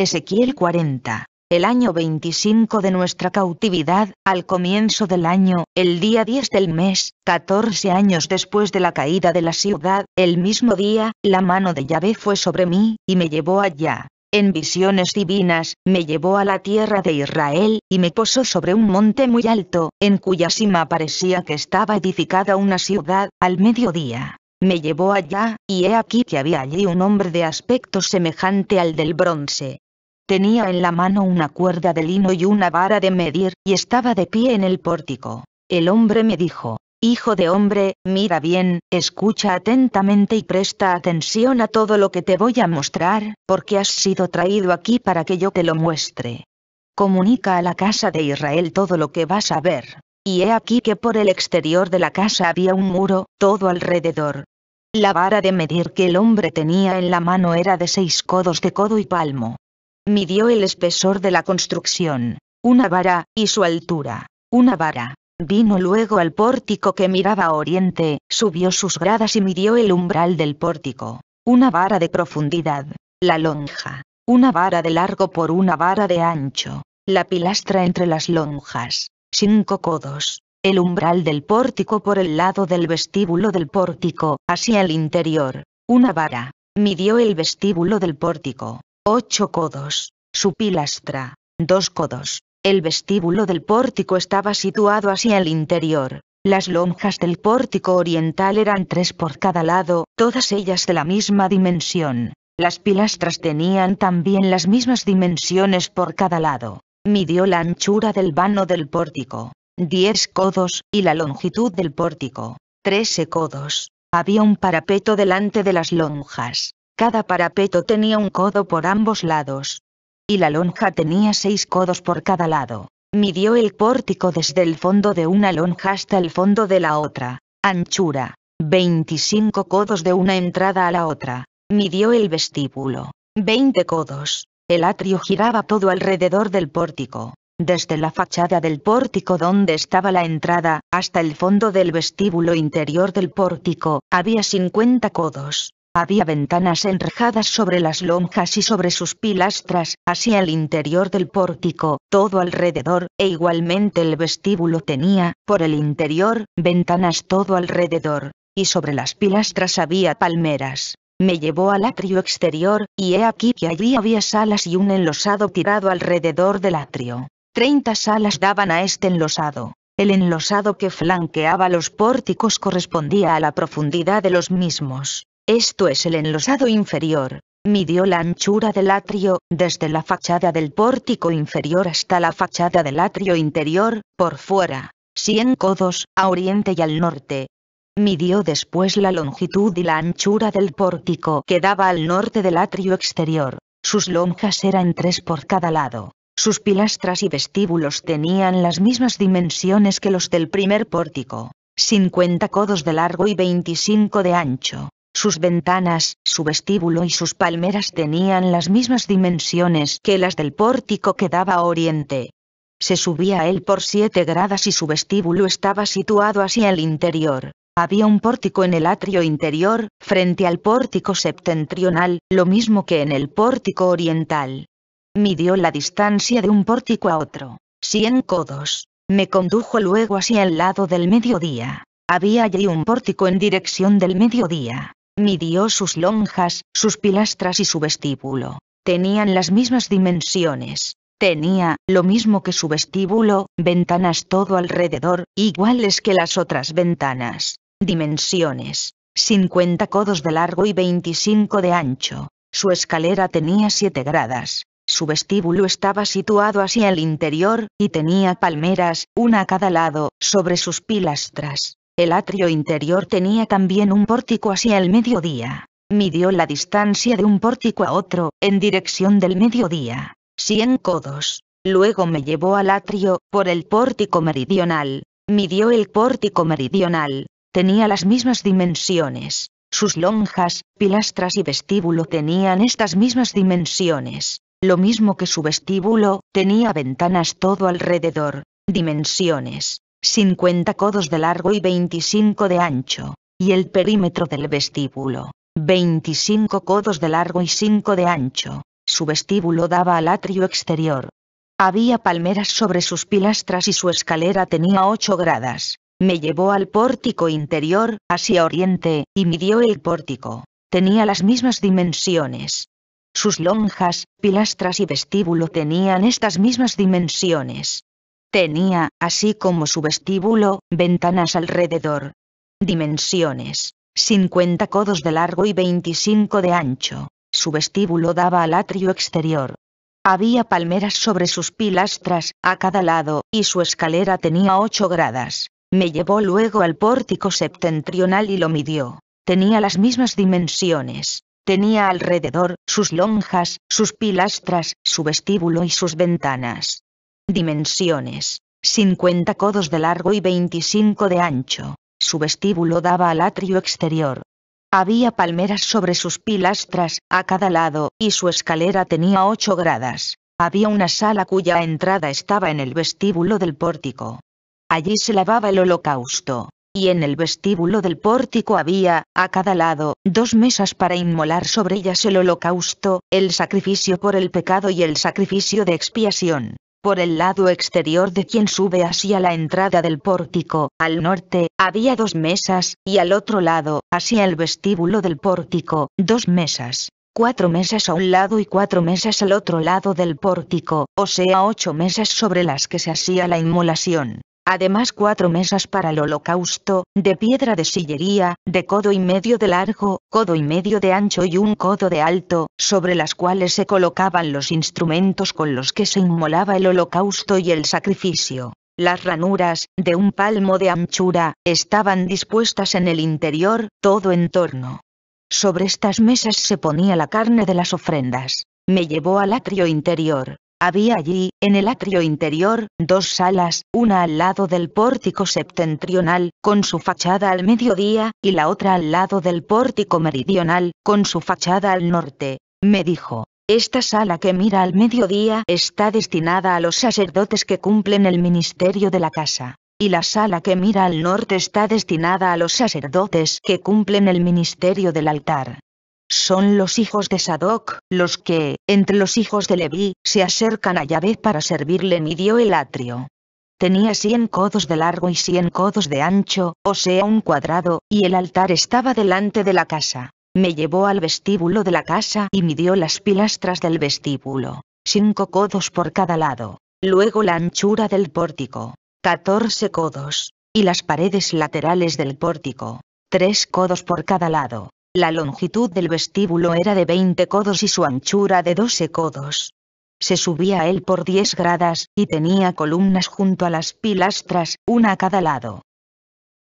Ezequiel 40. El año 25 de nuestra cautividad, al comienzo del año, el día 10 del mes, 14 años después de la caída de la ciudad, el mismo día, la mano de Yahvé fue sobre mí, y me llevó allá. En visiones divinas, me llevó a la tierra de Israel, y me posó sobre un monte muy alto, en cuya cima parecía que estaba edificada una ciudad, al mediodía. Me llevó allá, y he aquí que había allí un hombre de aspecto semejante al del bronce, Tenía en la mano una cuerda de lino y una vara de medir, y estaba de pie en el pórtico. El hombre me dijo, Hijo de hombre, mira bien, escucha atentamente y presta atención a todo lo que te voy a mostrar, porque has sido traído aquí para que yo te lo muestre. Comunica a la casa de Israel todo lo que vas a ver. Y he aquí que por el exterior de la casa había un muro, todo alrededor, la vara de medir que el hombre tenía en la mano era de seis codos de codo y palmo midió el espesor de la construcción, una vara, y su altura, una vara. Vino luego al pórtico que miraba a oriente, subió sus gradas y midió el umbral del pórtico, una vara de profundidad, la lonja, una vara de largo por una vara de ancho, la pilastra entre las lonjas, cinco codos, el umbral del pórtico por el lado del vestíbulo del pórtico, hacia el interior, una vara, midió el vestíbulo del pórtico, ocho codos, su pilastra, dos codos. El vestíbulo del pórtico estaba situado hacia el interior. Las lonjas del pórtico oriental eran tres por cada lado, todas ellas de la misma dimensión. Las pilastras tenían también las mismas dimensiones por cada lado. Midió la anchura del vano del pórtico, 10 codos, y la longitud del pórtico, 13 codos. Había un parapeto delante de las lonjas. Cada parapeto tenía un codo por ambos lados. Y la lonja tenía seis codos por cada lado. Midió el pórtico desde el fondo de una lonja hasta el fondo de la otra. Anchura. 25 codos de una entrada a la otra. Midió el vestíbulo. 20 codos. El atrio giraba todo alrededor del pórtico. Desde la fachada del pórtico donde estaba la entrada, hasta el fondo del vestíbulo interior del pórtico, había 50 codos. Había ventanas enrejadas sobre las lonjas y sobre sus pilastras, hacia el interior del pórtico, todo alrededor, e igualmente el vestíbulo tenía, por el interior, ventanas todo alrededor, y sobre las pilastras había palmeras. Me llevó al atrio exterior, y he aquí que allí había salas y un enlosado tirado alrededor del atrio. Treinta salas daban a este enlosado. El enlosado que flanqueaba los pórticos correspondía a la profundidad de los mismos. Esto es el enlosado inferior. Midió la anchura del atrio, desde la fachada del pórtico inferior hasta la fachada del atrio interior, por fuera, 100 codos, a oriente y al norte. Midió después la longitud y la anchura del pórtico que daba al norte del atrio exterior. Sus lonjas eran tres por cada lado. Sus pilastras y vestíbulos tenían las mismas dimensiones que los del primer pórtico, 50 codos de largo y 25 de ancho. Sus ventanas, su vestíbulo y sus palmeras tenían las mismas dimensiones que las del pórtico que daba a oriente. Se subía a él por siete gradas y su vestíbulo estaba situado hacia el interior. Había un pórtico en el atrio interior, frente al pórtico septentrional, lo mismo que en el pórtico oriental. Midió la distancia de un pórtico a otro, cien codos. Me condujo luego hacia el lado del mediodía. Había allí un pórtico en dirección del mediodía midió sus lonjas, sus pilastras y su vestíbulo. Tenían las mismas dimensiones. Tenía, lo mismo que su vestíbulo, ventanas todo alrededor, iguales que las otras ventanas. Dimensiones. 50 codos de largo y 25 de ancho. Su escalera tenía 7 gradas. Su vestíbulo estaba situado hacia el interior, y tenía palmeras, una a cada lado, sobre sus pilastras. El atrio interior tenía también un pórtico hacia el mediodía. Midió la distancia de un pórtico a otro, en dirección del mediodía. 100 codos. Luego me llevó al atrio, por el pórtico meridional. Midió el pórtico meridional. Tenía las mismas dimensiones. Sus lonjas, pilastras y vestíbulo tenían estas mismas dimensiones. Lo mismo que su vestíbulo, tenía ventanas todo alrededor. Dimensiones. 50 codos de largo y 25 de ancho, y el perímetro del vestíbulo, 25 codos de largo y 5 de ancho. Su vestíbulo daba al atrio exterior. Había palmeras sobre sus pilastras y su escalera tenía ocho gradas. Me llevó al pórtico interior, hacia oriente, y midió el pórtico. Tenía las mismas dimensiones. Sus lonjas, pilastras y vestíbulo tenían estas mismas dimensiones. Tenía, así como su vestíbulo, ventanas alrededor. Dimensiones. 50 codos de largo y 25 de ancho. Su vestíbulo daba al atrio exterior. Había palmeras sobre sus pilastras, a cada lado, y su escalera tenía ocho gradas. Me llevó luego al pórtico septentrional y lo midió. Tenía las mismas dimensiones. Tenía alrededor, sus lonjas, sus pilastras, su vestíbulo y sus ventanas. Dimensiones. 50 codos de largo y 25 de ancho. Su vestíbulo daba al atrio exterior. Había palmeras sobre sus pilastras, a cada lado, y su escalera tenía 8 gradas. Había una sala cuya entrada estaba en el vestíbulo del pórtico. Allí se lavaba el holocausto, y en el vestíbulo del pórtico había, a cada lado, dos mesas para inmolar sobre ellas el holocausto, el sacrificio por el pecado y el sacrificio de expiación. Por el lado exterior de quien sube hacia la entrada del pórtico, al norte, había dos mesas, y al otro lado, hacia el vestíbulo del pórtico, dos mesas cuatro mesas a un lado y cuatro mesas al otro lado del pórtico, o sea ocho mesas sobre las que se hacía la inmolación además cuatro mesas para el holocausto, de piedra de sillería, de codo y medio de largo, codo y medio de ancho y un codo de alto, sobre las cuales se colocaban los instrumentos con los que se inmolaba el holocausto y el sacrificio. Las ranuras, de un palmo de anchura, estaban dispuestas en el interior, todo en torno. Sobre estas mesas se ponía la carne de las ofrendas. Me llevó al atrio interior, había allí, en el atrio interior, dos salas, una al lado del pórtico septentrional, con su fachada al mediodía, y la otra al lado del pórtico meridional, con su fachada al norte. Me dijo, esta sala que mira al mediodía está destinada a los sacerdotes que cumplen el ministerio de la casa. Y la sala que mira al norte está destinada a los sacerdotes que cumplen el ministerio del altar. Son los hijos de Sadoc, los que, entre los hijos de Leví, se acercan a Yahvé para servirle midió el atrio. Tenía cien codos de largo y cien codos de ancho, o sea un cuadrado, y el altar estaba delante de la casa. Me llevó al vestíbulo de la casa y midió las pilastras del vestíbulo, cinco codos por cada lado, luego la anchura del pórtico, catorce codos, y las paredes laterales del pórtico, tres codos por cada lado, la longitud del vestíbulo era de 20 codos y su anchura de 12 codos. Se subía él por 10 gradas, y tenía columnas junto a las pilastras, una a cada lado.